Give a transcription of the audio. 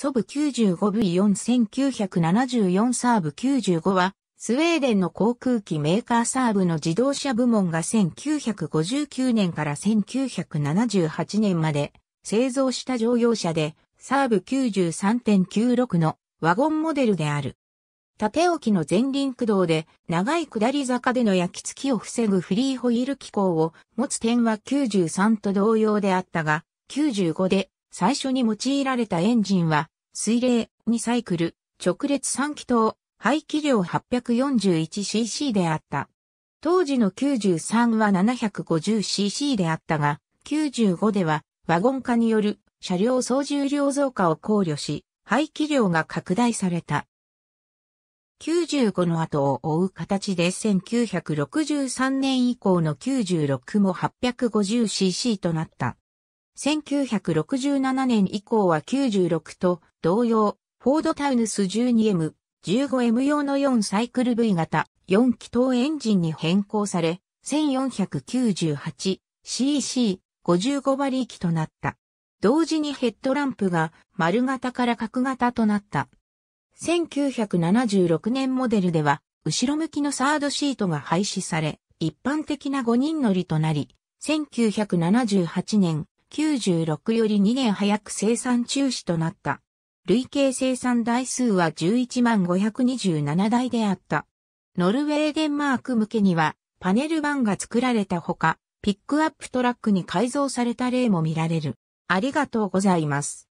ソブ 95V4974 サーブ95は、スウェーデンの航空機メーカーサーブの自動車部門が1959年から1978年まで製造した乗用車で、サーブ93.96のワゴンモデルである。縦置きの前輪駆動で長い下り坂での焼き付きを防ぐフリーホイール機構を持つ点は93と同様であったが、95で最初に用いられたエンジンは、水冷、2サイクル、直列3気筒、排気量 841cc であった。当時の93は 750cc であったが、95ではワゴン化による車両総重量増加を考慮し、排気量が拡大された。95の後を追う形で1963年以降の96も 850cc となった。1967年以降は96と同様、フォードタウヌス 12M、15M 用の4サイクル V 型4気筒エンジンに変更され、1498cc55 馬力となった。同時にヘッドランプが丸型から角型となった。1976年モデルでは、後ろ向きのサードシートが廃止され、一般的な5人乗りとなり、1978年、96より2年早く生産中止となった。累計生産台数は11万527台であった。ノルウェーデンマーク向けにはパネル版が作られたほか、ピックアップトラックに改造された例も見られる。ありがとうございます。